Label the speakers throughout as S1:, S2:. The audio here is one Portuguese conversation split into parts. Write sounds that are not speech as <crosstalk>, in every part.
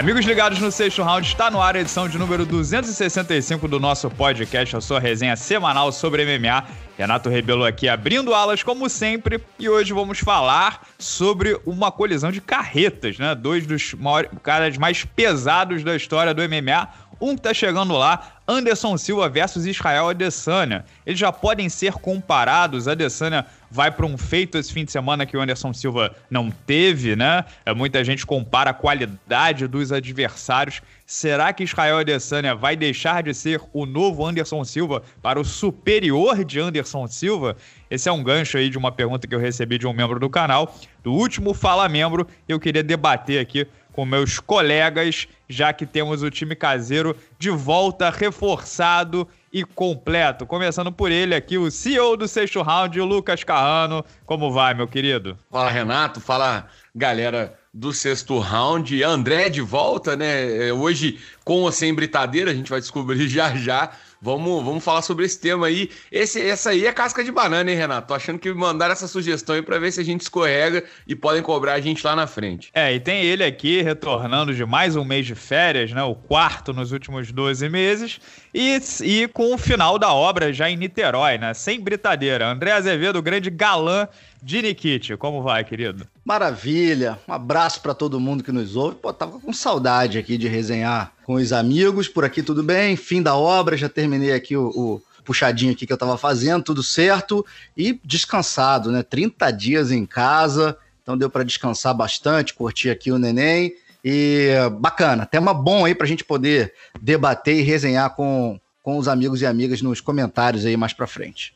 S1: Amigos ligados no sexto round, está no ar a edição de número 265 do nosso podcast, a sua resenha semanal sobre MMA. Renato Rebelo aqui abrindo alas, como sempre, e hoje vamos falar sobre uma colisão de carretas, né? Dois dos maiores, caras mais pesados da história do MMA. Um que tá chegando lá, Anderson Silva versus Israel Adesanya. Eles já podem ser comparados. Adesanya vai para um feito esse fim de semana que o Anderson Silva não teve, né? É, muita gente compara a qualidade dos adversários. Será que Israel Adesanya vai deixar de ser o novo Anderson Silva para o superior de Anderson Silva? Esse é um gancho aí de uma pergunta que eu recebi de um membro do canal, do último Fala Membro. Eu queria debater aqui com meus colegas já que temos o time caseiro de volta reforçado e completo. Começando por ele aqui, o
S2: CEO do sexto round, o Lucas Carrano. Como vai, meu querido? Fala, Renato. Fala, galera do sexto round. André de volta, né? É, hoje, com ou sem britadeira, a gente vai descobrir <laughs> já já Vamos, vamos falar sobre esse tema aí. Esse, essa aí é casca de banana, hein, Renato? Tô achando que mandaram essa sugestão aí para ver se a gente escorrega e podem cobrar a gente lá na frente. É, e tem ele aqui retornando de mais um mês de férias, né? O quarto
S1: nos últimos 12 meses. E, e com o final da obra já em Niterói, né? Sem britadeira. André Azevedo, grande galã Dini Kit, como vai, querido?
S3: Maravilha, um abraço para todo mundo que nos ouve. Pô, tava com saudade aqui de resenhar com os amigos. Por aqui tudo bem, fim da obra, já terminei aqui o, o puxadinho aqui que eu tava fazendo, tudo certo. E descansado, né? 30 dias em casa, então deu para descansar bastante, curtir aqui o neném. E bacana, tema bom aí para a gente poder debater e resenhar com com os amigos e amigas nos comentários aí mais para frente.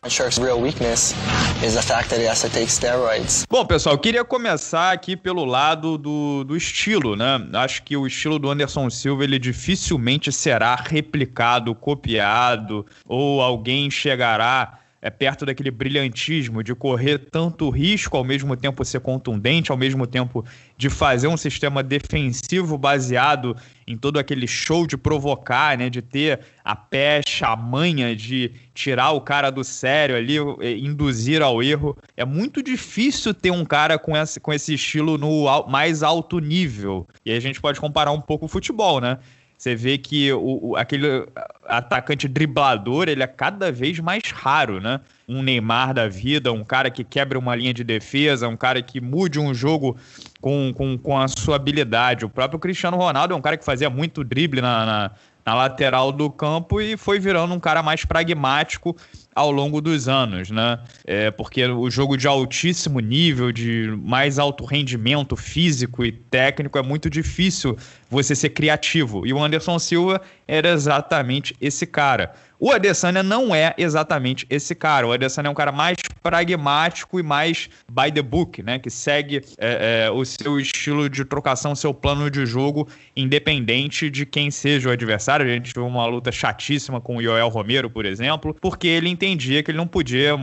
S1: Bom, pessoal, queria começar aqui pelo lado do, do estilo, né? Acho que o estilo do Anderson Silva ele dificilmente será replicado, copiado ou alguém chegará é perto daquele brilhantismo de correr tanto risco, ao mesmo tempo ser contundente, ao mesmo tempo de fazer um sistema defensivo baseado em todo aquele show de provocar, né, de ter a pecha, a manha de tirar o cara do sério ali, é, induzir ao erro. É muito difícil ter um cara com esse, com esse estilo no mais alto nível. E a gente pode comparar um pouco o futebol, né? Você vê que o, o, aquele atacante driblador, ele é cada vez mais raro, né? Um Neymar da vida, um cara que quebra uma linha de defesa, um cara que mude um jogo com, com, com a sua habilidade. O próprio Cristiano Ronaldo é um cara que fazia muito drible na, na, na lateral do campo e foi virando um cara mais pragmático ao longo dos anos, né? É, porque o jogo de altíssimo nível, de mais alto rendimento físico e técnico, é muito difícil você ser criativo. E o Anderson Silva era exatamente esse cara. O Adesanya não é exatamente esse cara. O Adesanya é um cara mais pragmático e mais by the book, né? Que segue é, é, o seu estilo de trocação, seu plano de jogo, independente de quem seja o adversário. A gente viu uma luta chatíssima com o Joel Romero, por exemplo, porque ele entende entendia que ele não podia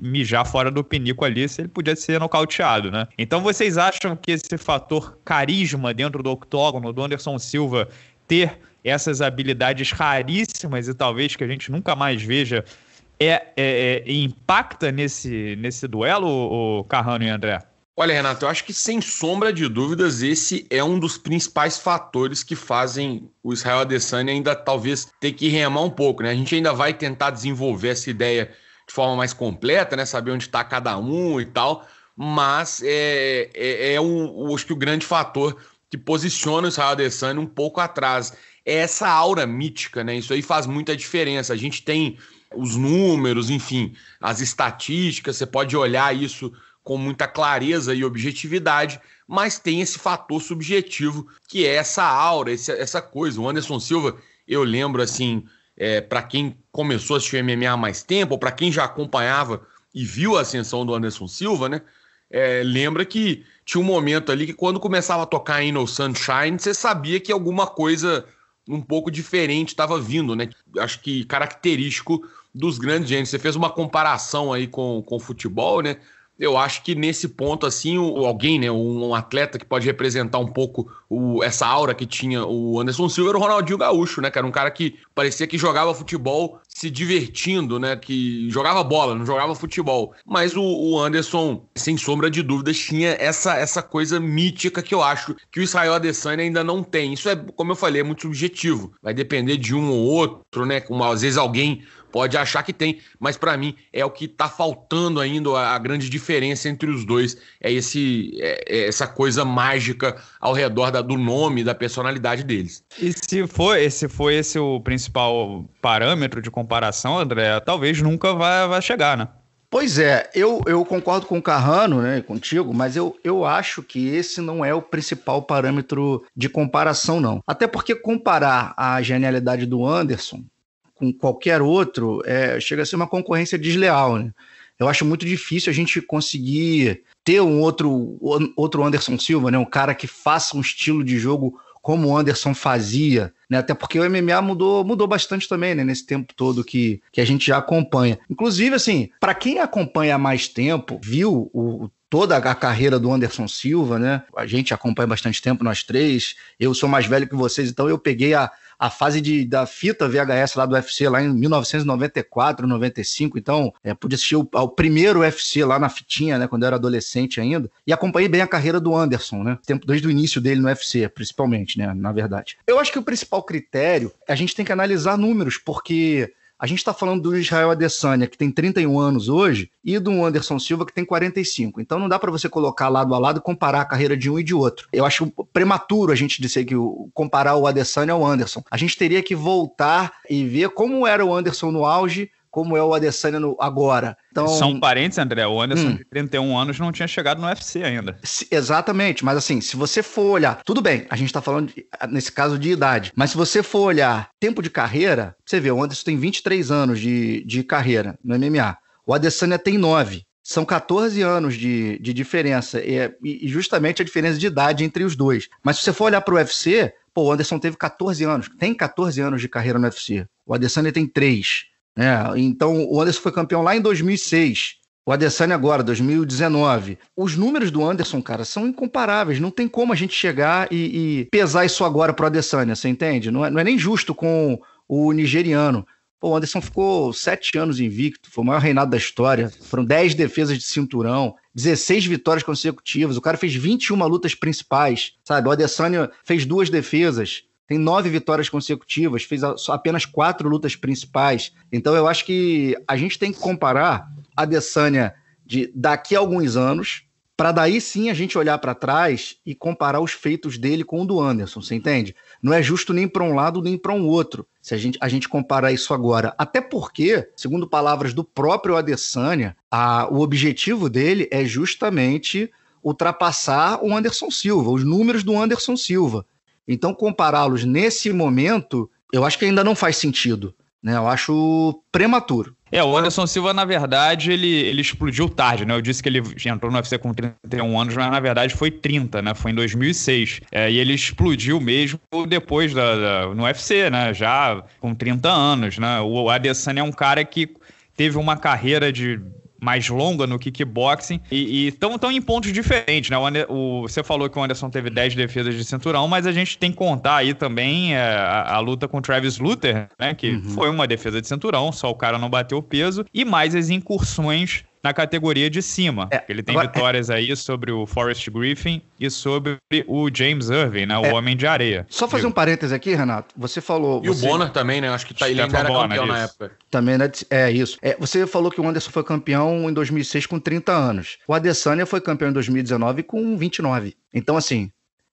S1: mijar fora do pinico ali se ele podia ser nocauteado, né? Então vocês acham que esse fator carisma dentro do octógono do Anderson Silva ter essas habilidades raríssimas e talvez que a gente nunca mais veja é, é, é impacta nesse, nesse duelo, o Carrano e André?
S2: Olha, Renato, eu acho que sem sombra de dúvidas esse é um dos principais fatores que fazem o Israel Adesanya ainda talvez ter que remar um pouco, né? A gente ainda vai tentar desenvolver essa ideia de forma mais completa, né? Saber onde está cada um e tal, mas é, é, é um, acho que o grande fator que posiciona o Israel Adesanya um pouco atrás é essa aura mítica, né? Isso aí faz muita diferença. A gente tem os números, enfim, as estatísticas, você pode olhar isso com muita clareza e objetividade, mas tem esse fator subjetivo que é essa aura, essa coisa. O Anderson Silva, eu lembro assim, é, para quem começou a assistir MMA há mais tempo, ou para quem já acompanhava e viu a ascensão do Anderson Silva, né? É, lembra que tinha um momento ali que quando começava a tocar In No Sunshine, você sabia que alguma coisa um pouco diferente estava vindo, né? Acho que característico dos grandes gênios. Você fez uma comparação aí com, com o futebol, né? eu acho que nesse ponto, assim, o, alguém, né, um, um, atleta que pode representar um pouco o, essa aura que tinha o Anderson Silva era o Ronaldinho Gaúcho, né, era Um cara que parecia que jogava futebol se divertindo, né? Que jogava bola, não jogava futebol. Mas o, o Anderson, sem sombra de dúvidas, tinha essa, essa coisa mítica que eu acho que o Israel Adesanya ainda não tem. Isso é, como eu falei, é muito subjetivo. Vai depender de um ou outro, né? às vezes alguém Pode achar que tem, mas para mim é o que está faltando ainda a, grande diferença entre os dois é esse é, é essa coisa mágica ao redor da, do nome, da personalidade deles.
S1: E se for esse foi esse o principal parâmetro de comparação, André, talvez nunca vá, vá chegar, né?
S3: Pois é, eu, eu concordo com o Carrano, né, contigo, mas eu, eu acho que esse não é o principal parâmetro de comparação, não. Até porque comparar a genialidade do Anderson com qualquer outro, é, chega a ser uma concorrência desleal, né? Eu acho muito difícil a gente conseguir ter um outro, outro Anderson Silva, né? Um cara que faça um estilo de jogo como o Anderson fazia, né? Até porque o MMA mudou, mudou bastante também, né? Nesse tempo todo que, que a gente já acompanha. Inclusive, assim, para quem acompanha há mais tempo, viu o, toda a carreira do Anderson Silva, né? A gente acompanha bastante tempo, nós três. Eu sou mais velho que vocês, então eu peguei a, a fase de, da fita VHS lá do UFC, lá em 1994, 95. Então, é, pude assistir o, ao primeiro UFC lá na fitinha, né? Quando eu era adolescente ainda. E acompanhei bem a carreira do Anderson, né? Tempo, desde o início dele no UFC, principalmente, né? Na verdade. Eu acho que o principal critério, a gente tem que analisar números, porque a gente está falando do Israel Adesanya, que tem 31 anos hoje, e do Anderson Silva, que tem 45. Então não dá para você colocar lado a lado e comparar a carreira de um e de outro. Eu acho prematuro a gente dizer que comparar o Adesanya ao Anderson. A gente teria que voltar e ver como era o Anderson no auge como é o Adesanya no, agora. Então, São
S1: parentes, André. O Anderson, hum. de 31 anos, não tinha chegado no UFC ainda.
S3: Se, exatamente, mas assim, se você for olhar, tudo bem, a gente está falando, de, nesse caso, de idade, mas se você for olhar tempo de carreira, você vê, o Anderson tem 23 anos de, de carreira no MMA. O Adesanya tem 9. São 14 anos de, de diferença, é, e, e justamente a diferença de idade entre os dois. Mas se você for olhar para o UFC, pô, o Anderson teve 14 anos, tem 14 anos de carreira no UFC. O Adesanya tem 3. É, então, o Anderson foi campeão lá em 2006. O Adesanya agora, 2019. Os números do Anderson, cara, são incomparáveis. Não tem como a gente chegar e, e pesar isso agora pro Adesanya, você entende? Não é, não é nem justo com o nigeriano. Pô, o Anderson ficou sete anos invicto, foi o maior reinado da história. Foram dez defesas de cinturão, 16 vitórias consecutivas. O cara fez 21 lutas principais, sabe? O Adesanya fez duas defesas tem nove vitórias consecutivas, fez apenas quatro lutas principais. Então eu acho que a gente tem que comparar a Adesanya de daqui a alguns anos, para daí sim a gente olhar para trás e comparar os feitos dele com o do Anderson, você entende? Não é justo nem para um lado nem para um outro. Se a gente, a gente comparar isso agora, até porque, segundo palavras do próprio Adesanya, a, o objetivo dele é justamente ultrapassar o Anderson Silva, os números do Anderson Silva. Então, compará-los nesse momento, eu acho que ainda não faz sentido. Né? Eu acho prematuro.
S1: É, o Anderson Silva, na verdade, ele, ele explodiu tarde, né? Eu disse que ele entrou no UFC com 31 anos, mas na verdade foi 30, né? Foi em 2006. É, e ele explodiu mesmo depois da, da, no UFC, né? Já com 30 anos, né? O Adesanya é um cara que teve uma carreira de mais longa no kickboxing e estão tão em pontos diferentes, né? O, Ander, o você falou que o Anderson teve 10 defesas de cinturão, mas a gente tem que contar aí também é, a, a, luta com o Travis Luther, né? Que uhum. foi uma defesa de cinturão, só o cara não bateu o peso, e mais as incursões na categoria de cima. É, ele tem agora, vitórias é... aí sobre o Forrest Griffin e sobre o James Irving, né? O é, Homem de Areia. Só
S3: fazer um parênteses aqui, Renato. Você falou. E você... o Bonner
S2: também, né? Acho que tá, ele tá ainda era campeão isso. na época.
S3: Também, né? É isso. É, você falou que o Anderson foi campeão em 2006 com 30 anos. O Adesanya foi campeão em 2019 com 29. Então, assim,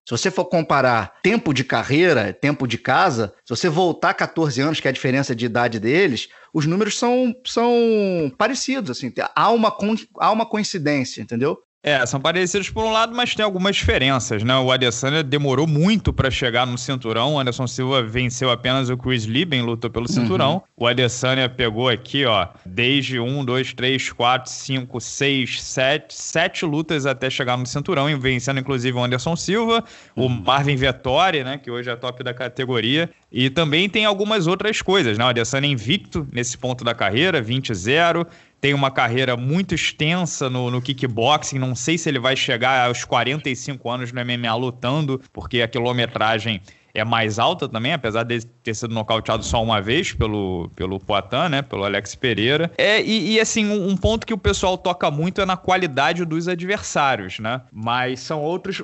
S3: se você for comparar tempo de carreira, tempo de casa, se você voltar 14 anos, que é a diferença de idade deles, os números são, são parecidos, assim, há uma, há uma coincidência, entendeu?
S1: É, são parecidos por um lado, mas tem algumas diferenças, né? O Adesanya demorou muito para chegar no cinturão. O Anderson Silva venceu apenas o Chris Lieben, lutou pelo uhum. cinturão. Uhum. O Adesanya pegou aqui, ó, desde 1, 2, 3, 4, 5, 6, 7, 7 lutas até chegar no cinturão, vencendo inclusive o Anderson Silva, uhum. o Marvin Vettori, né, que hoje é top da categoria. E também tem algumas outras coisas, né? O Adesanya invicto nesse ponto da carreira, 20-0 tem uma carreira muito extensa no, no kickboxing. Não sei se ele vai chegar aos 45 anos no MMA lutando, porque a quilometragem é mais alta também, apesar de ter sido nocauteado só uma vez pelo, pelo Poitin, né? Pelo Alex Pereira. É, e, e assim, um, um, ponto que o pessoal toca muito é na qualidade dos adversários, né? Mas são outros.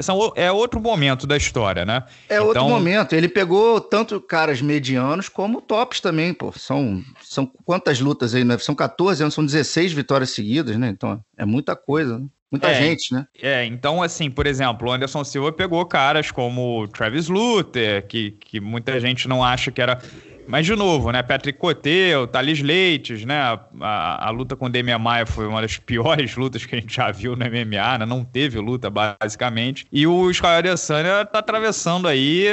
S1: São, é outro momento da história, né? É então, outro momento.
S3: Ele pegou tanto caras medianos como tops também, pô. São, são quantas lutas aí, né? São 14 anos, são 16 vitórias seguidas, né? Então é muita coisa, né? Muita é, gente, né?
S1: É, então, assim, por exemplo, o Anderson Silva pegou caras como Travis Luther, que, que muita gente não acha que era. Mas, de novo, né? Patrick Coteu, Thales Leites, né? A, a, a luta com o Demian Maia foi uma das <laughs> piores lutas que a gente já viu no MMA, né? Não teve luta, basicamente. E o Israel Adesanya tá atravessando aí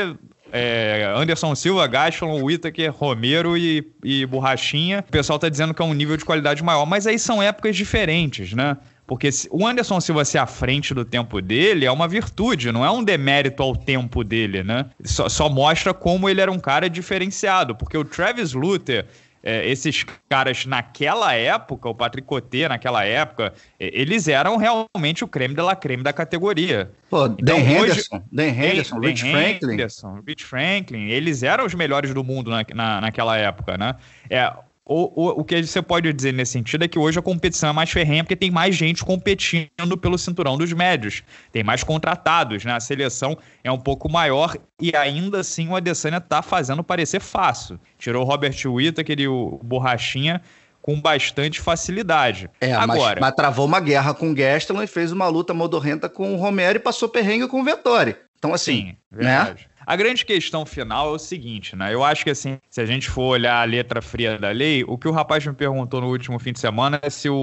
S1: é, Anderson Silva, Gaston, Whittaker, Romero e, e Borrachinha. O pessoal tá dizendo que é um nível de qualidade maior, mas aí são épocas diferentes, né? Porque o Anderson Silva ser à frente do tempo dele é uma virtude, não é um demérito ao tempo dele, né? Só, só mostra como ele era um cara diferenciado. Porque o Travis Luther, é, esses caras naquela época, o Patrick Coté naquela época, é, eles eram realmente o creme de la creme da categoria.
S3: Pô, então, hoje, Henderson, Dan Henderson, Rich Dan Franklin.
S1: Henderson, Rich Franklin, eles eram os melhores do mundo na, na, naquela época, né? É, o que você pode dizer nesse sentido é que hoje a competição é mais ferrenha porque tem mais gente competindo pelo cinturão dos médios, tem mais contratados, né? A seleção é um pouco maior e ainda assim o Adesanya está fazendo parecer fácil. Tirou o Robert Witt, aquele borrachinha, com bastante facilidade. É, Agora, mas, mas travou
S3: uma guerra com o Gastelum e fez uma luta modorrenta com o Romero e passou perrengue com o Vettori. Então assim, Sim, né? verdade. né?
S1: A grande questão final é o seguinte, né? Eu acho que assim, se a gente for olhar a letra fria da lei, o que o rapaz me perguntou no último fim de semana é se o,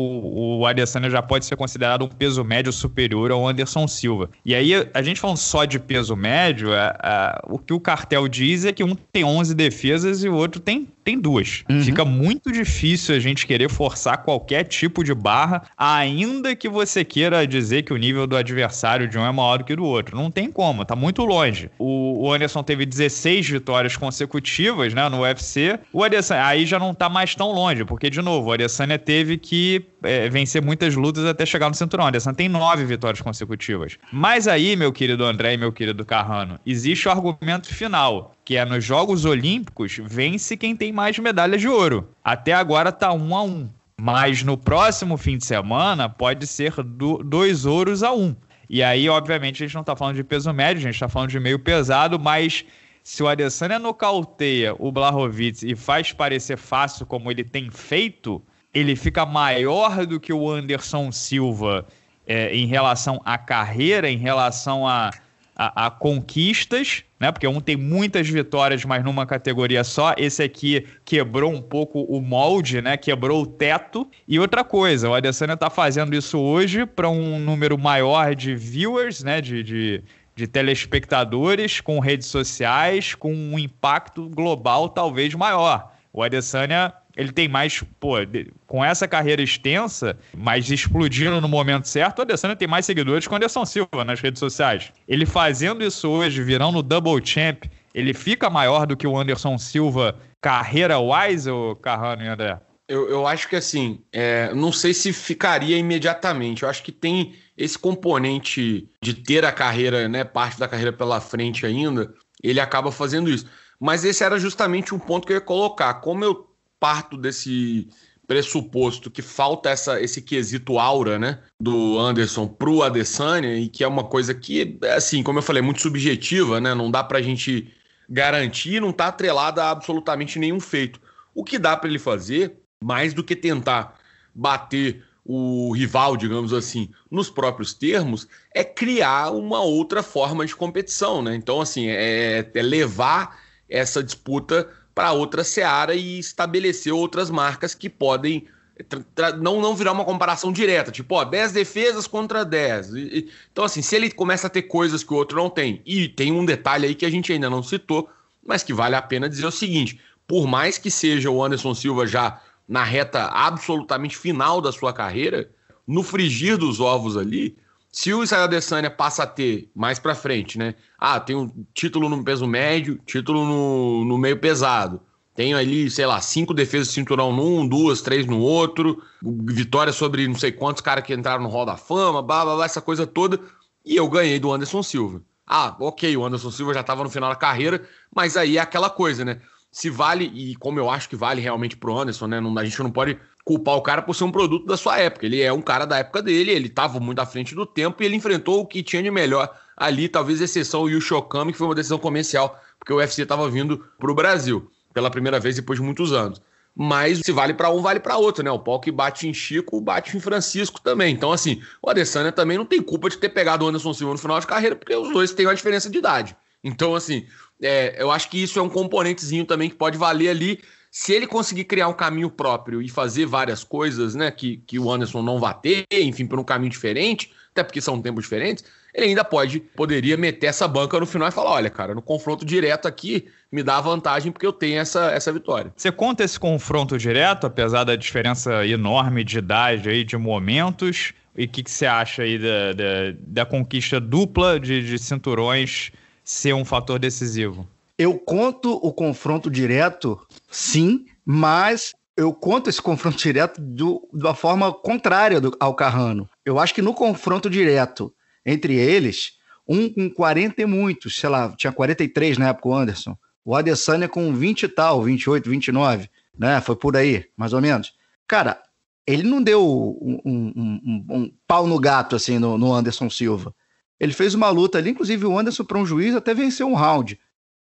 S1: o Adesanya já pode ser considerado um peso médio superior ao Anderson Silva. E aí, a gente falando só de peso médio, é, é, o que o cartel diz é que um tem 11 defesas e o outro tem tem duas. Uhum. Fica muito difícil a gente querer forçar qualquer tipo de barra, ainda que você queira dizer que o nível do adversário de um é maior do que do outro. Não tem como, tá muito longe. O, Anderson teve 16 vitórias consecutivas né, no UFC. O Adesanya aí já não tá mais tão longe, porque, de novo, o Adesanya teve que é, vencer muitas lutas até chegar no cinturão. Anderson tem nove vitórias consecutivas. Mas aí, meu querido André e meu querido Carrano, existe o argumento final, que é nos Jogos Olímpicos vence quem tem mais medalhas de ouro. Até agora tá um a um. Mas no próximo fim de semana pode ser do, dois ouros a um. E aí, obviamente, a gente não tá falando de peso médio, a gente tá falando de meio pesado, mas se o Adesanya nocauteia o Blahovic e faz parecer fácil como ele tem feito, ele fica maior do que o Anderson Silva é, em relação à carreira, em relação a, a, a, conquistas, né? Porque um tem muitas vitórias, mas numa categoria só. Esse aqui quebrou um pouco o molde, né? Quebrou o teto. E outra coisa, o Adesanya está fazendo isso hoje para um número maior de viewers, né? De, de, de telespectadores, com redes sociais, com um impacto global talvez maior. O Adesanya ele tem mais, pô, com essa carreira extensa, mas explodindo no momento certo, o Adesanya tem mais seguidores que o Anderson Silva nas redes sociais. Ele fazendo isso hoje, virando double champ, ele fica maior do que o Anderson
S2: Silva carreira-wise, o Carrano e André? Eu, eu acho que assim, é, não sei se ficaria imediatamente. Eu acho que tem esse componente de ter a carreira, né, parte da carreira pela frente ainda, ele acaba fazendo isso. Mas esse era justamente um ponto que eu ia colocar. Como eu parto desse pressuposto que falta essa, esse quesito aura, né, do Anderson pro Adesanya e que é uma coisa que, assim, como eu falei, é muito subjetiva, né, não dá pra gente garantir, não tá atrelada a absolutamente nenhum feito. O que dá para ele fazer, mais do que tentar bater o rival, digamos assim, nos próprios termos, é criar uma outra forma de competição, né? Então, assim, é, é levar essa disputa para outra seara e estabelecer outras marcas que podem eh, não, não virar uma comparação direta, tipo, ó, 10 defesas contra 10. E, e, então, assim, se ele começa a ter coisas que o outro não tem, e tem um detalhe aí que a gente ainda não citou, mas que vale a pena dizer o seguinte: por mais que seja o Anderson Silva já na reta absolutamente final da sua carreira, no frigir dos ovos ali, se o Israel Adesanya passa a ter mais para frente, né? Ah, tem um título no peso médio, título no, no meio pesado. Tem ali, sei lá, cinco defesas de cinturão num, duas, três no outro, vitória sobre não sei quantos caras que entraram no Hall da Fama, blá, blá, blá, essa coisa toda. E eu ganhei do Anderson Silva. Ah, ok, o Anderson Silva já estava no final da carreira, mas aí é aquela coisa, né? Se vale, e como eu acho que vale realmente pro Anderson, né? Não, a gente não pode culpar o cara por ser um produto da sua época. Ele é um cara da época dele, ele estava muito à frente do tempo e ele enfrentou o que tinha de melhor ali, talvez exceção o Yushokami, que foi uma decisão comercial, porque o UFC estava vindo para o Brasil pela primeira vez depois de muitos anos. Mas se vale para um, vale para outro, né? O pau que bate em Chico, bate em Francisco também. Então, assim, o Adesanya também não tem culpa de ter pegado o Anderson Silva no final de carreira, porque os dois têm uma diferença de idade. Então, assim, é, eu acho que isso é um componentezinho também que pode valer ali se ele conseguir criar um caminho próprio e fazer várias coisas, né, que, que o Anderson não vá ter, enfim, por um caminho diferente, até porque são tempos diferentes, ele ainda pode, poderia meter essa banca no final e falar, olha, cara, no confronto direto aqui me dá vantagem porque eu tenho essa, essa vitória. Você conta esse confronto
S1: direto, apesar da diferença enorme de idade aí, de momentos, e o que, que você acha aí da, da, da conquista dupla de, de cinturões ser um fator decisivo?
S3: Eu conto o confronto direto, sim, mas eu conto esse confronto direto do, da forma contrária do, ao Carrano. Eu acho que no confronto direto entre eles, um com 40 e muitos, sei lá, tinha 43 na época o Anderson, o Adesanya é com 20 e tal, 28, 29, né? Foi por aí, mais ou menos. Cara, ele não deu um, um, um, um pau no gato, assim, no, no Anderson Silva. Ele fez uma luta ali, inclusive o Anderson, para um juiz, até venceu um round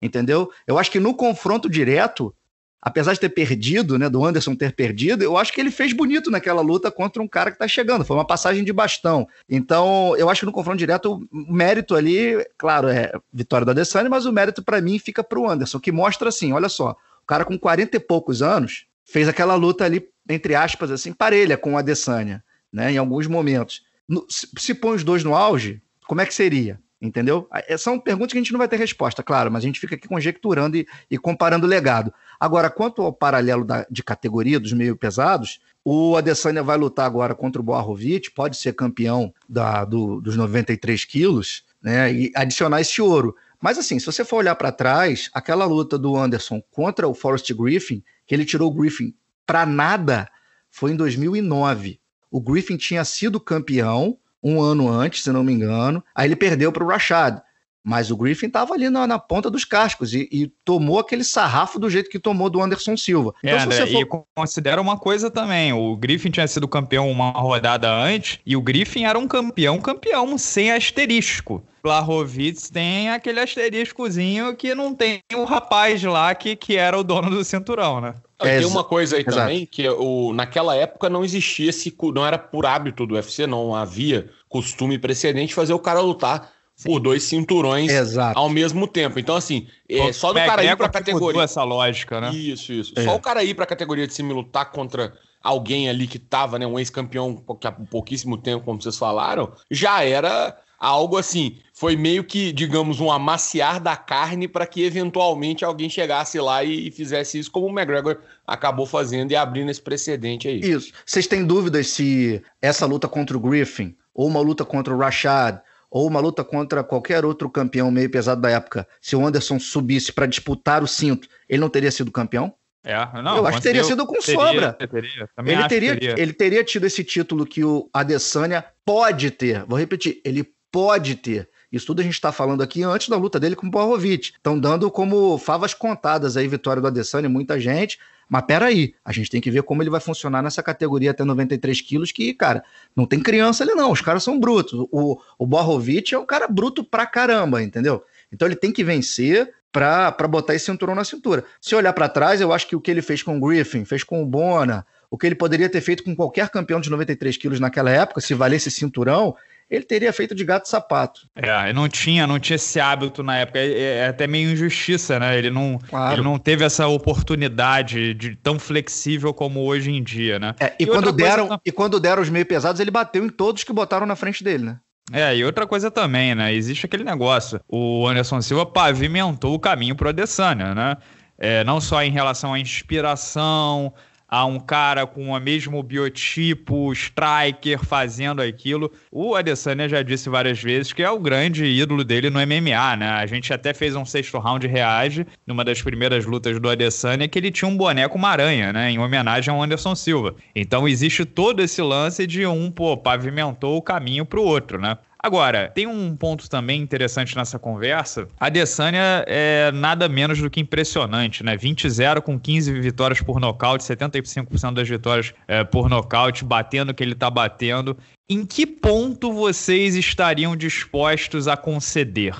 S3: entendeu? Eu acho que no confronto direto, apesar de ter perdido, né, do Anderson ter perdido, eu acho que ele fez bonito naquela luta contra um cara que tá chegando, foi uma passagem de bastão. Então, eu acho que no confronto direto, o mérito ali, claro, é vitória do Adesanya, mas o mérito para mim fica pro Anderson, que mostra assim, olha só, o cara com 40 e poucos anos fez aquela luta ali, entre aspas, assim, parelha com o Adesanya, né, em alguns momentos. No, se, se põe os dois no auge, como é que seria? Entendeu? Ah, é, são perguntas que a gente não vai ter resposta, claro, mas a gente fica aqui conjecturando e, e comparando o legado. Agora, quanto ao paralelo da, de categoria dos meio pesados, o Adesanya vai lutar agora contra o Boarovic, pode ser campeão da, do, dos 93 quilos, né? E adicionar esse ouro. Mas assim, se você for olhar para trás, aquela luta do Anderson contra o Forrest Griffin, que ele tirou o Griffin para nada, foi em 2009. O Griffin tinha sido campeão um ano antes, se não me engano. Aí ele perdeu para o Rashad. Mas o Griffin estava ali na, na, ponta dos cascos e, e, tomou aquele sarrafo do jeito que tomou do Anderson Silva. Então, é, se você né, for...
S1: E considera uma coisa também: o Griffin tinha sido campeão uma rodada antes e o Griffin era um campeão, campeão sem asterisco. Blahovitz tem aquele asteriscozinho que não tem o rapaz lá que, que era o dono do cinturão, né? É, tem uma
S2: coisa aí exato. também que o, naquela época não existia esse. Não era por hábito do UFC, não havia costume precedente fazer o cara lutar Sim. por dois cinturões Exato. ao mesmo tempo. Então, assim, é, só do cara ir pra é tipo categoria. essa lógica, né? Isso, isso. É. Só o cara ir pra categoria de cima e lutar contra alguém ali que tava, né? Um ex-campeão há pouquíssimo tempo, como vocês falaram, já era algo assim. Foi meio que, digamos, um amaciar da carne para que eventualmente alguém chegasse lá e, e fizesse isso, como o McGregor acabou fazendo e abrindo esse precedente aí. Isso. Vocês têm dúvidas
S3: se essa luta contra o Griffin ou uma luta contra o Rashad ou uma luta contra qualquer outro campeão meio pesado da época, se o Anderson subisse para disputar o cinto, ele não teria sido campeão? É, não, eu acho que teria eu, sido com teria, sobra. Teria, ele, teria, teria, ele teria tido esse título que o Adesanya pode ter. Vou repetir, ele pode ter. Isso tudo a gente está falando aqui antes da luta dele com o Borrovic. Estão dando como favas contadas aí vitória do Adesanya, muita gente. Mas peraí, a gente tem que ver como ele vai funcionar nessa categoria até 93 quilos, que, cara, não tem criança ali não, os caras são brutos. O, o Borrovic é um cara bruto pra caramba, entendeu? Então ele tem que vencer pra, pra botar esse cinturão na cintura. Se olhar para trás, eu acho que o que ele fez com o Griffin, fez com o Bona, o que ele poderia ter feito com qualquer campeão de 93 quilos naquela época, se valesse cinturão, ele teria feito de gato sapato. É, não
S1: tinha, não tinha esse hábito na época. É, é, é até meio injustiça, né? Ele não, claro. ele não teve essa oportunidade de tão flexível como hoje em dia, né? É, e, e, quando deram,
S3: coisa... e quando deram os meio pesados, ele bateu em todos que botaram na frente dele, né?
S1: É, e outra coisa também, né? Existe aquele negócio. O Anderson Silva pavimentou o caminho para o Adesanya, né? É, não só em relação à inspiração, a um cara com o mesmo biotipo, striker, fazendo aquilo. O Adesanya já disse várias vezes que é o grande ídolo dele no MMA, né? A gente até fez um sexto round reage numa das primeiras lutas do Adesanya que ele tinha um boneco uma aranha, né? Em homenagem ao Anderson Silva. Então existe todo esse lance de um, pô, pavimentou o caminho pro outro, né? Agora, tem um ponto também interessante nessa conversa. A Adesanya é nada menos do que impressionante, né? 20-0 com 15 vitórias por nocaute, 75% das vitórias é, por nocaute, batendo o que ele tá batendo. Em que ponto vocês estariam dispostos a conceder?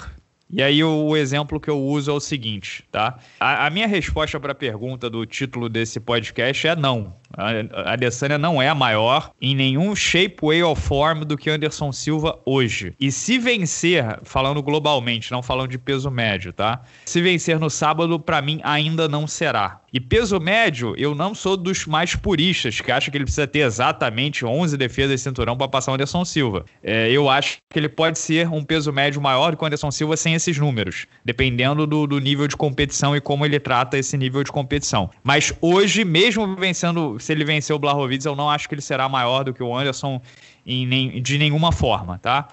S1: E aí o, exemplo que eu uso é o seguinte, tá? A, a minha resposta para a pergunta do título desse podcast é não. A Adesanya não é maior em nenhum shape, way ou form do que Anderson Silva hoje. E se vencer, falando globalmente, não falando de peso médio, tá? Se vencer no sábado, para mim ainda não será. E peso médio, eu não sou dos mais puristas, que acha que ele precisa ter exatamente 11 defesas de cinturão para passar o Anderson Silva. É, eu acho que ele pode ser um peso médio maior do que o Anderson Silva sem esses números, dependendo do, do nível de competição e como ele trata esse nível de competição. Mas hoje, mesmo vencendo se ele vencer o Blahovic, eu não acho que ele será maior do que o Anderson nem, de nenhuma forma, tá?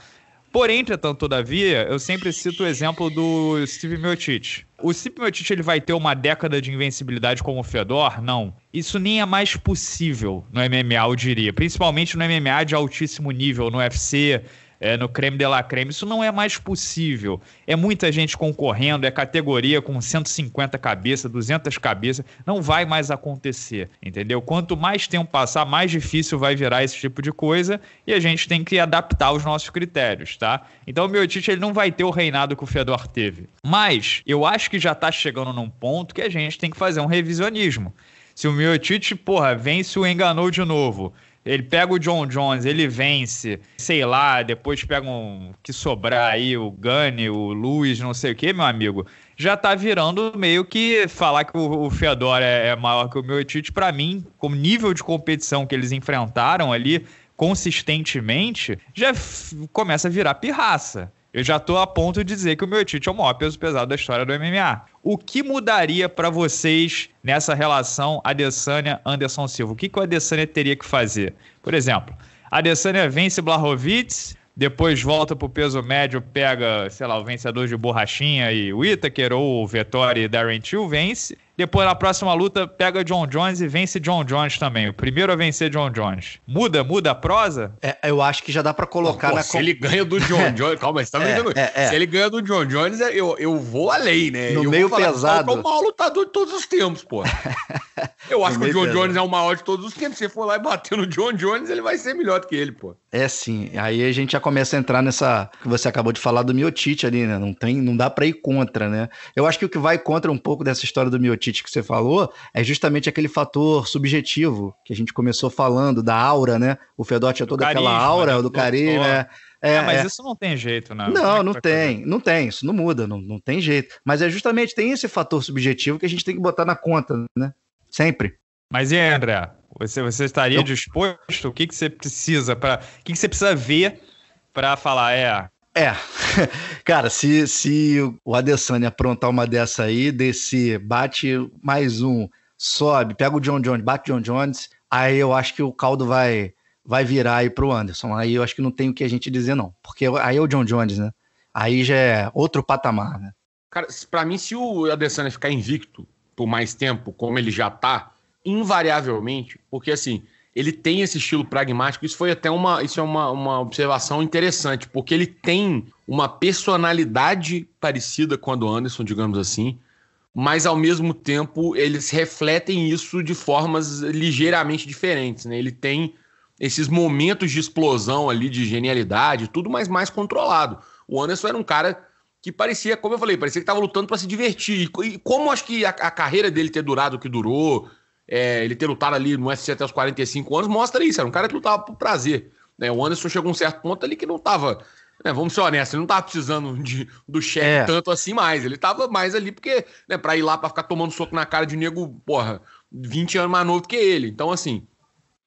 S1: Porém, entretanto, todavia, eu sempre cito o exemplo do Steve Miotic. O Steve Miotic ele vai ter uma década de invencibilidade como o Fedor? Não. Isso nem é mais possível no MMA, eu diria. Principalmente no MMA de altíssimo nível, no UFC, é, no creme de la creme. Isso não é mais possível. É muita gente concorrendo, é categoria com 150 cabeças, 200 cabeças. Não vai mais acontecer, entendeu? Quanto mais tempo passar, mais difícil vai virar esse tipo de coisa e a gente tem que adaptar os nossos critérios, tá? Então o Miotic ele não vai ter o reinado que o Fedor teve. Mas eu acho que já tá chegando num ponto que a gente tem que fazer um revisionismo. Se o Miotic, porra, vence o enganou de novo ele pega o John Jones, ele vence, sei lá, depois pega um que sobrar aí, o Gunny, o Luiz, não sei o que, meu amigo. Já tá virando meio que falar que o, o Fedor é, é maior que o Miotite, para mim, como nível de competição que eles enfrentaram ali consistentemente, já começa a virar pirraça. Eu já tô a ponto de dizer que o meu Tite é o maior peso pesado da história do MMA. O que mudaria para vocês nessa relação Adesanya-Anderson Silva? O que, que o Adesanya teria que fazer? Por exemplo, Adesanya vence Blahovic, depois volta pro peso médio, pega, sei lá, o vencedor de borrachinha e o Itaker ou o Vettori e Darren Till vence. Depois, na próxima luta, pega John Jones e vence John Jones também. O primeiro a vencer John Jones. Muda, muda
S3: a prosa? É, eu acho que já dá para colocar Pô, na. Se ele ganha do John <laughs> é. Jones.
S2: Calma, você tá me é, é, é, se ele ganha do John Jones, é, eu, eu vou além, né? No eu meio pesado. Falar, o maior lutador de todos os tempos, pô. <laughs> Eu acho que o John Jones é o maior de todos os tempos. Se você for lá e bater no John Jones, ele vai ser melhor do que ele, pô.
S3: É sim. Aí a gente já começa a entrar nessa que você acabou de falar do Miotite ali, né? Não tem, não dá para ir contra, né? Eu acho que o que vai contra um pouco dessa história do Miotite que você falou é justamente aquele fator subjetivo que a gente começou falando da aura, né? O Fedor tinha é toda carisma, aquela aura né? do carinho, né? É, é, mas é. isso
S1: não tem jeito, né? Não, é não tem, fazer?
S3: não tem, isso não muda, não, não tem jeito. Mas é justamente tem esse fator subjetivo que a gente tem que botar na conta, né? Sempre.
S1: Mas e aí, André? Você, você estaria eu... disposto? O que, que você precisa para. O que, que você precisa ver para falar, é.
S3: É, <laughs> cara, se, se o Adesanya aprontar uma dessa aí, desse, bate mais um, sobe, pega o John Jones, bate o John Jones, aí eu acho que o caldo vai vai virar aí pro Anderson. Aí eu acho que não tem o que a gente dizer, não. Porque aí é o John Jones, né? Aí já é outro patamar, né?
S2: Cara, para mim, se o Adesanya ficar invicto por mais tempo, como ele já está, invariavelmente, porque assim, ele tem esse estilo pragmático, isso foi até uma, isso é uma, uma observação interessante, porque ele tem uma personalidade parecida com a do Anderson, digamos assim, mas ao mesmo tempo eles refletem isso de formas ligeiramente diferentes, né? Ele tem esses momentos de explosão ali de genialidade, tudo mas mais controlado. O Anderson era um cara que parecia, como eu falei, parecia que estava lutando para se divertir. E como acho que a, a, carreira dele ter durado o que durou, é, ele ter lutado ali no UFC até os 45 anos, mostra isso. Era um cara que lutava por prazer. Né? O Anderson chegou a um certo ponto ali que não estava. Né, vamos ser honestos, ele não estava precisando de, do chefe é. tanto assim mais. Ele estava mais ali porque, né, para ir lá para ficar tomando soco na cara de nego, porra, 20 anos mais novo que ele. Então, assim,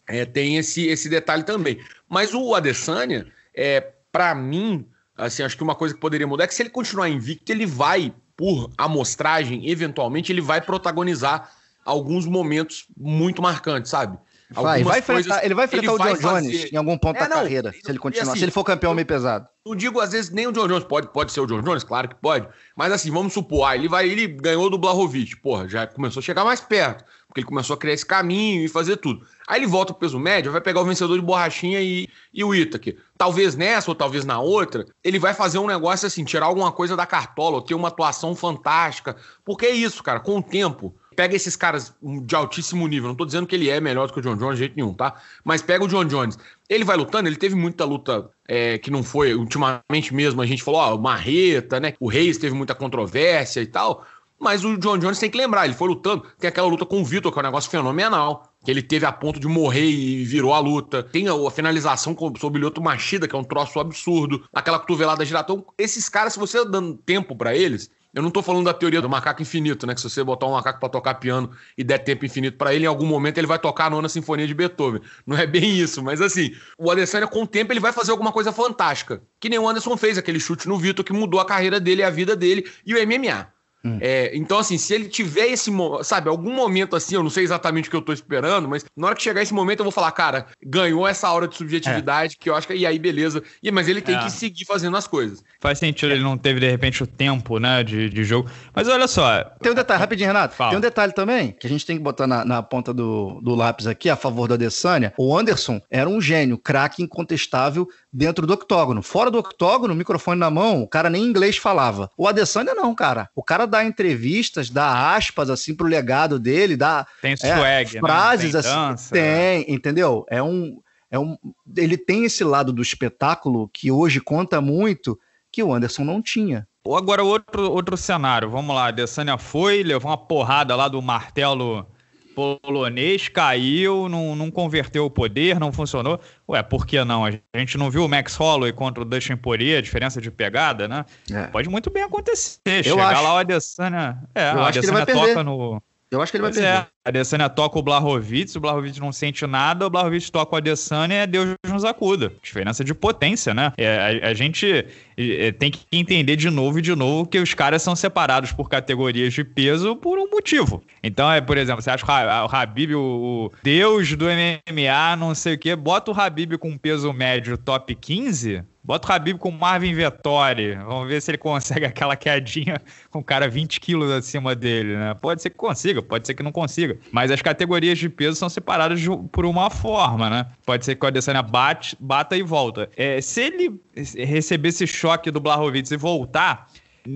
S2: é, tem esse, esse detalhe também. Mas o Adesanya, é, para mim, Assim, acho que uma coisa que poderia mudar é que se ele continuar invicto, ele vai, por amostragem, eventualmente, ele vai protagonizar alguns momentos muito marcantes, sabe? Vai, vai coisas, enfrentar, ele vai enfrentar ele o John fazer. Jones em algum ponto é, da carreira,
S3: se ele continuar, assim, se ele for campeão eu, meio pesado.
S2: Não digo às vezes nem o John Jones, pode, pode ser o John Jones, claro que pode, mas assim, vamos supor, ah, ele vai, ele ganhou do Blahovic, porra, já começou a chegar mais perto, porque ele começou a criar esse caminho e fazer tudo. Aí ele volta pro peso médio, vai pegar o vencedor de borrachinha e, e o Itaque. Talvez nessa ou talvez na outra, ele vai fazer um negócio assim, tirar alguma coisa da cartola, ou ter uma atuação fantástica, porque é isso, cara, com o tempo pega esses caras de altíssimo nível. Não tô dizendo que ele é melhor do que o John Jones de jeito nenhum, tá? Mas pega o John Jones. Ele vai lutando, ele teve muita luta é, que não foi ultimamente mesmo. A gente falou, ó, ah, Marreta, né? O Reis teve muita controvérsia e tal. Mas o John Jones tem que lembrar, ele foi lutando. Tem aquela luta com o Vitor, que é um negócio fenomenal. Que ele teve a ponto de morrer e virou a luta. Tem a, a finalização com, sobre o Lioto Machida, que é um troço absurdo. Aquela cotovelada giratão. Esses caras, se você dando tempo para eles, eu não estou falando da teoria do macaco infinito, né? Que se você botar um macaco para tocar piano e der tempo infinito para ele, em algum momento ele vai tocar a nona sinfonia de Beethoven. Não é bem isso, mas assim, o Alessandro, com o tempo ele vai fazer alguma coisa fantástica, que nem o Anderson fez aquele chute no Vitor que mudou a carreira dele, a vida dele e o MMA. Hum. É, então, assim, se ele tiver esse, sabe, algum momento assim, eu não sei exatamente o que eu tô esperando, mas na hora que chegar esse momento eu vou falar, cara, ganhou essa hora de subjetividade é. que eu acho que. E aí, beleza. E, mas ele tem é. que seguir fazendo as coisas.
S1: Faz sentido, ele não teve, de repente, o tempo, né, de, de jogo. Mas olha só.
S2: Tem um detalhe, rapidinho, Renato. Fala. Tem um detalhe também
S3: que a gente tem que botar na, na ponta do, do lápis aqui, a favor da Adesanya. O Anderson era um gênio, craque incontestável dentro do octógono. Fora do octógono, microfone na mão, o cara nem inglês falava. O Adesanya não, cara. O cara entrevistas, dá aspas assim pro legado dele, dá tem é, swag, é, frases tem assim, dança, tem, né? entendeu? É um, é um, ele tem esse lado do espetáculo que hoje conta muito que o Anderson não tinha.
S1: Agora outro outro cenário, vamos lá, Desânia foi, levou uma porrada lá do martelo polonês caiu, não, não converteu o poder, não funcionou. Ué, por que não? A gente não viu o Max Holloway contra o Dustin Poirier, a diferença de pegada, né? É. Pode muito bem acontecer. Eu Chegar acho. lá, o Adesanya... É, eu o Adesanya toca no... Eu acho que ele vai pois é, perder. É. A Adesanya toca o Blahovic, o Blahovic não sente nada, o Blahovic toca o Adesanya e é Deus nos acuda. Diferença de potência, né? É, a, a, gente é, tem que entender de novo e de novo que os caras são separados por categorias de peso por um motivo. Então, é, por exemplo, você acha que o Habib, o, o deus do MMA, não sei o quê, bota o Habib com peso médio top 15, Bota o Habib com o Marvin Vettori. Vamos ver se ele consegue <laughs> aquela quedinha com o cara 20 quilos acima dele, né? Pode ser que consiga, pode ser que não consiga. Mas as categorias de peso são separadas por uma forma, né? Pode ser que o Adesanya bate, bata e volta. É, se ele receber esse choque do Blahovic e voltar,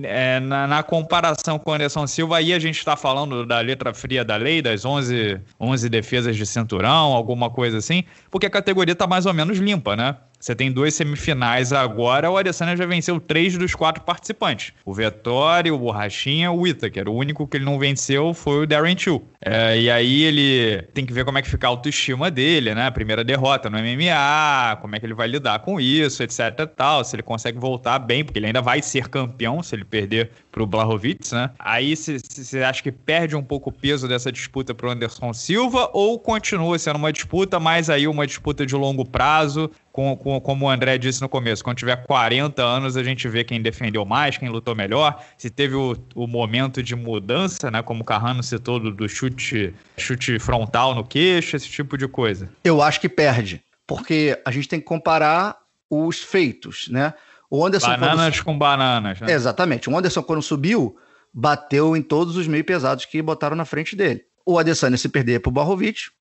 S1: é, na, na, comparação com o Anderson Silva, aí a gente está falando da letra fria da lei, das 11, 11 defesas de cinturão, alguma coisa assim, porque a categoria está mais ou menos limpa, né? Você tem dois semifinais agora, o Adesanya já venceu três dos quatro participantes. O Vettori, o Borrachinha, o Whittaker. O único que ele não venceu foi o Darren Till. É, e aí ele tem que ver como é que fica a autoestima dele, né? A primeira derrota no MMA, como é que ele vai lidar com isso, etc tal. Se ele consegue voltar bem, porque ele ainda vai ser campeão se ele perder pro Blahovic, né? Aí você acha que perde um pouco o peso dessa disputa pro Anderson Silva ou continua sendo uma disputa, mas aí uma disputa de longo prazo, com, com, como o André disse no começo, quando tiver 40 anos a gente vê quem defendeu mais, quem lutou melhor, se teve o, o momento de mudança, né, como o Carrano citou, do, do chute, chute frontal no queixo, esse tipo de coisa.
S3: Eu acho que perde, porque a gente tem que comparar os feitos, né? O Anderson bananas quando... com bananas. Né? Exatamente. O Anderson, quando subiu, bateu em todos os meio pesados que botaram na frente dele. O Adesanya, se perder para o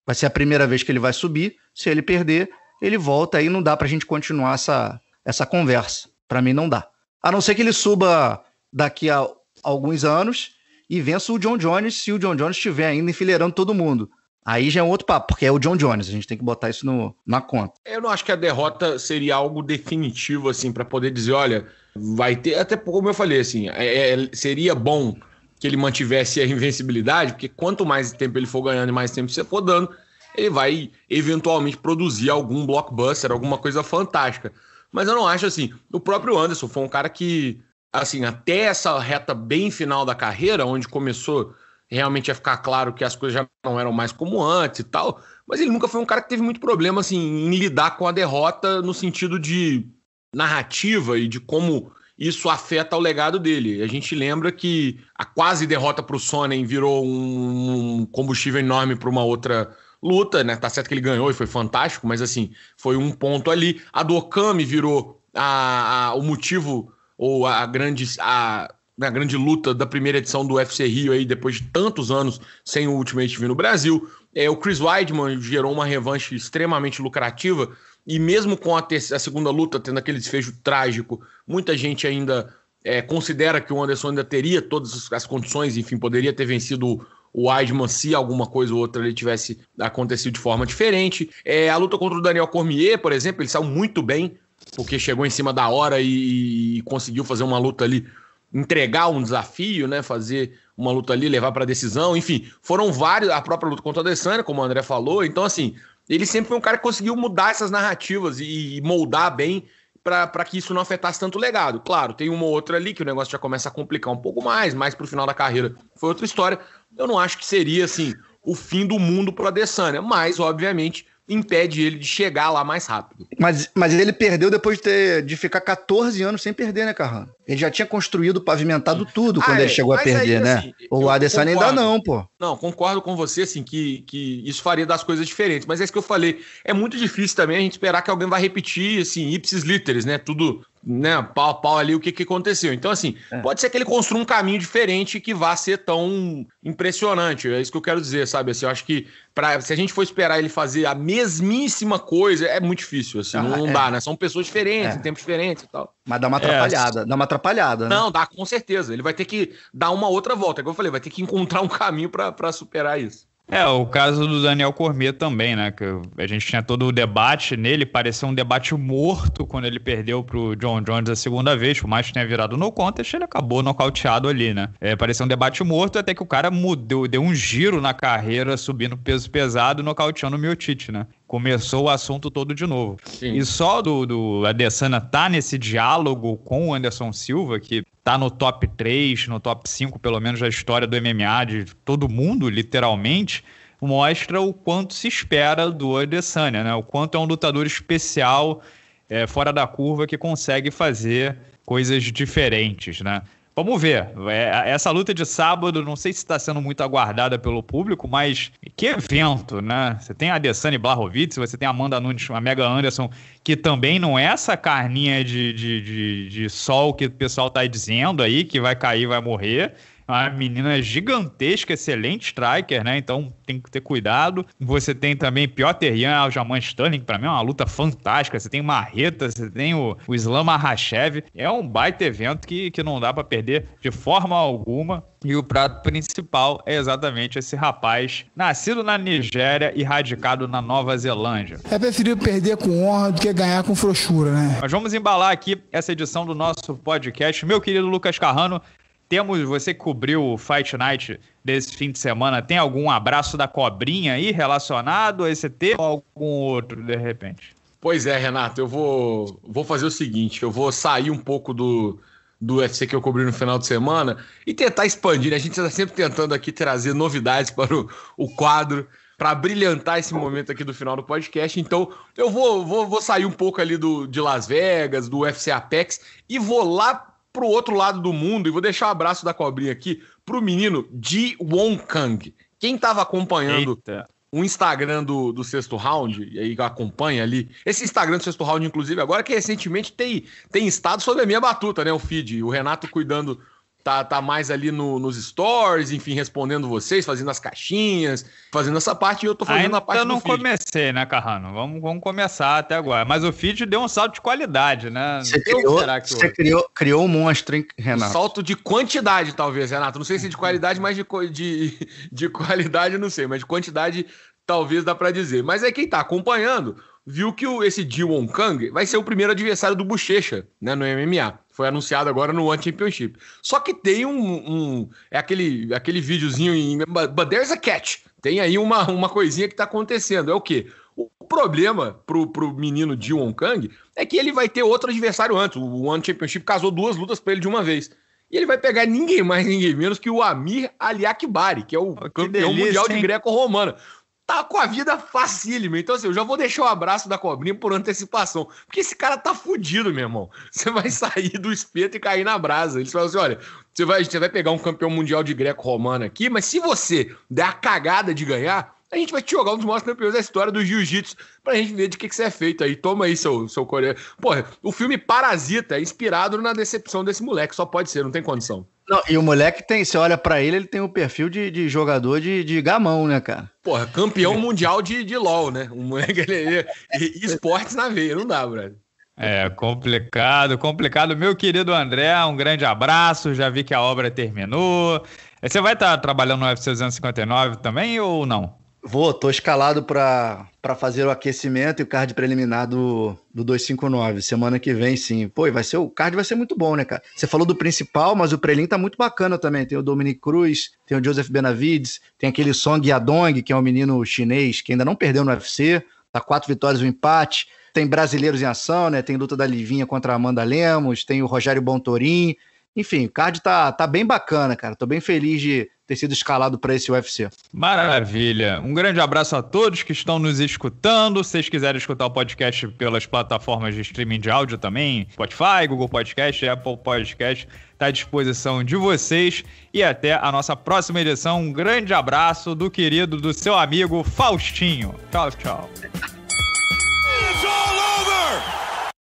S3: vai ser a primeira vez que ele vai subir. Se ele perder, ele volta aí, não dá para a gente continuar essa, essa conversa. Para mim não dá. A não ser que ele suba daqui a alguns anos e vença o John Jones, se o John Jones estiver ainda enfileirando todo mundo. Aí já é um outro papo, porque é o John Jones, a gente tem que botar isso no, na conta.
S2: Eu não acho que a derrota seria algo definitivo, assim, para poder dizer, olha, vai ter. Até como eu falei, assim, é, é, seria bom que ele mantivesse a invencibilidade, porque quanto mais tempo ele for ganhando e mais tempo você for dando, ele vai eventualmente produzir algum blockbuster, alguma coisa fantástica. Mas eu não acho assim. O próprio Anderson foi um cara que, assim, até essa reta bem final da carreira, onde começou realmente a ficar claro que as coisas já não eram mais como antes e tal, mas ele nunca foi um cara que teve muito problema, assim, em lidar com a derrota no sentido de narrativa e de como isso afeta o legado dele. A gente lembra que a quase derrota para o Sonnen virou um combustível enorme para uma outra luta, né? Tá certo que ele ganhou e foi fantástico, mas assim, foi um ponto ali. A do Okami virou a, a, o motivo ou a grande, a, né, a grande luta da primeira edição do UFC Rio aí, depois de tantos anos sem o Ultimate vir no Brasil. É, o Chris Weidman gerou uma revanche extremamente lucrativa, e mesmo com a, terceira, a segunda luta tendo aquele desfecho trágico, muita gente ainda é, considera que o Anderson ainda teria todas as condições, enfim, poderia ter vencido o Weidman, se alguma coisa ou outra ele tivesse acontecido de forma diferente. É, a luta contra o Daniel Cormier, por exemplo, ele saiu muito bem, porque chegou em cima da hora e, e conseguiu fazer uma luta ali, entregar um desafio, né? Fazer uma luta ali, levar para decisão. Enfim, foram vários. A própria luta contra a Adesanya, como o André falou. Então, assim, ele sempre foi um cara que conseguiu mudar essas narrativas e, e moldar bem para que isso não afetasse tanto o legado. Claro, tem uma ou outra ali que o negócio já começa a complicar um pouco mais, mas pro final da carreira foi outra história. Eu não acho que seria assim o fim do mundo para Adesanya, mas obviamente impede ele de chegar lá mais rápido.
S3: Mas, mas ele perdeu depois de, ter, de ficar 14 anos sem perder, né, Carrano? Ele já tinha construído, pavimentado tudo quando ah, ele chegou a é, perder, aí, né? Assim, o Adesanya ainda não, pô.
S2: Não, concordo com você, assim, que, que isso faria das coisas diferentes. Mas é isso que eu falei. É muito difícil também a gente esperar que alguém vai repetir, assim, ipsis literis, né? Tudo né, pau a pau ali o que, que aconteceu. Então, assim, é. pode ser que ele construa um caminho diferente que vá ser tão impressionante. É isso que eu quero dizer, sabe? Assim, eu acho que pra, se a gente for esperar ele fazer a mesmíssima coisa, é muito difícil. Assim, ah, não, é. dá, né? São pessoas diferentes, é. tempos diferentes e tal.
S3: Mas dá uma é, atrapalhada, assim, dá uma atrapalhada. Né? Não, dá
S2: com certeza. Ele vai ter que dar uma outra volta. É como eu falei, vai ter que encontrar um caminho para superar isso.
S1: É, o caso do Daniel Cormier também, né? Que a gente tinha todo o debate nele, parecia um debate morto quando ele perdeu pro John Jones a segunda vez, por mais que tenha virado no contest, ele acabou nocauteado ali, né? É, parecia um debate morto até que o cara mudou, deu um giro na carreira, subindo peso pesado, nocauteando o Miotite, né? começou o assunto todo de novo. Sim. E só do, do Adesanya tá nesse diálogo com o Anderson Silva, que tá no top 3, no top 5, pelo menos, da história do MMA, de todo mundo, literalmente, mostra o quanto se espera do Adesanya, né? O quanto é um lutador especial, é, fora da curva, que consegue fazer coisas diferentes, né? Vamos ver. É, essa luta de sábado, não sei se está sendo muito aguardada pelo público, mas que evento, né? Você tem a Adesanya Blahovic, você tem a Amanda Nunes, a Mega Anderson, que também não é essa carninha de, de, de, de sol que o pessoal está dizendo aí, que vai cair, vai morrer. A menina é gigantesca, excelente striker, né? Então tem que ter cuidado. Você tem também Piotr Jan, Aljamain que para mim é uma luta fantástica. Você tem Marreta, você tem o, o Islam É um baita evento que, que não dá para perder de forma alguma. E o prato principal é exatamente esse rapaz, nascido na Nigéria e radicado na Nova Zelândia. É preferível perder com honra do que ganhar com frouxura, né? Nós vamos embalar aqui essa edição do nosso podcast. Meu querido Lucas Carrano, temos, você cobriu o Fight Night desse fim de semana, tem algum abraço
S2: da cobrinha aí relacionado a esse tema ou algum outro, de repente? Pois é, Renato, eu vou, vou fazer o seguinte, eu vou sair um pouco do, do UFC que eu cobri no final de semana e tentar expandir. Né? A gente está sempre tentando aqui trazer novidades para o, o quadro, para brilhantar esse momento aqui do final do podcast. Então, eu vou, vou, vou sair um pouco ali do, de Las Vegas, do UFC Apex e vou lá para o outro lado do mundo e vou deixar o um abraço da cobrinha aqui para o menino Ji Won Kang. Quem estava acompanhando Eita. o Instagram do, do sexto round, e aí acompanha ali, esse Instagram do sexto round, inclusive, agora que recentemente tem, tem estado sobre a minha batuta, né? O feed, o Renato cuidando tá, tá mais ali no, nos stories, enfim, respondendo vocês, fazendo as caixinhas, fazendo essa parte, e eu tô fazendo Ainda a parte eu não
S1: comecei, né, Carrano? Vamos, vamos começar até agora. Mas o
S2: feed deu um salto de qualidade, né? Você então, criou, você criou, criou um monstro, hein, Renato? Um salto de quantidade, talvez, Renato. Não sei se de qualidade, mas de, de, de qualidade, não sei. Mas de quantidade, talvez dá para dizer. Mas é quem tá acompanhando, viu que o, esse Jiwon Kang vai ser o primeiro adversário do Bochecha, né, no MMA. Foi anunciado agora no One Championship. Só que tem um. um é aquele, aquele videozinho em. But there's a catch. Tem aí uma, uma coisinha que tá acontecendo. É o quê? O problema pro, pro menino de Wong Kang é que ele vai ter outro adversário antes. O One Championship casou duas lutas para ele de uma vez. E ele vai pegar ninguém mais, ninguém menos que o Amir Ali Akbari, que é o oh, que campeão delícia, mundial hein? de greco-romana tá com a vida facílima. Então, assim, eu já vou deixar o abraço da cobrinha por antecipação. Porque esse cara tá fudido, meu irmão. Você vai <laughs> sair do espeto e cair na brasa. Eles falam assim: olha, você vai, você vai pegar um campeão mundial de greco-romano aqui, mas se você der a cagada de ganhar, a gente vai te jogar um dos maiores campeões da história do jiu-jitsu pra gente ver de que, que você é feito aí. Toma aí, seu, seu coreano. Porra, o filme Parasita é inspirado na decepção desse moleque. Só pode ser, não tem condição.
S3: Não, e o moleque tem, você olha para ele, ele tem o um perfil de, de jogador de, de gamão, né, cara?
S2: Porra, campeão mundial de, de LOL, né? O moleque, ele, esportes na veia, não dá, brother.
S1: É, complicado, complicado. Meu querido André, um grande abraço. Já vi que a obra terminou. Você vai estar tá trabalhando no UFC 259 também ou
S3: não? Vou, tô escalado para fazer o aquecimento e o card preliminar do, do 259. Semana que vem, sim. Pô, vai ser, o card vai ser muito bom, né, cara? Você falou do principal, mas o prelim tá muito bacana também. Tem o Dominic Cruz, tem o Joseph Benavides, tem aquele Song Yadong, que é um menino chinês que ainda não perdeu no UFC. Tá quatro vitórias, um empate. Tem brasileiros em ação, né? Tem luta da Livinha contra a Amanda Lemos, tem o Rogério Bontorim. Enfim, o card tá, tá bem bacana, cara. Tô bem feliz de ter sido escalado para esse UFC.
S1: Maravilha. Um grande abraço a todos que estão nos escutando. Se vocês quiserem escutar o podcast pelas plataformas de streaming de áudio também, Spotify, Google Podcast, Apple Podcast, está à disposição de vocês. E até a nossa próxima edição. Um grande abraço do querido, do seu amigo Faustinho. Tchau, tchau.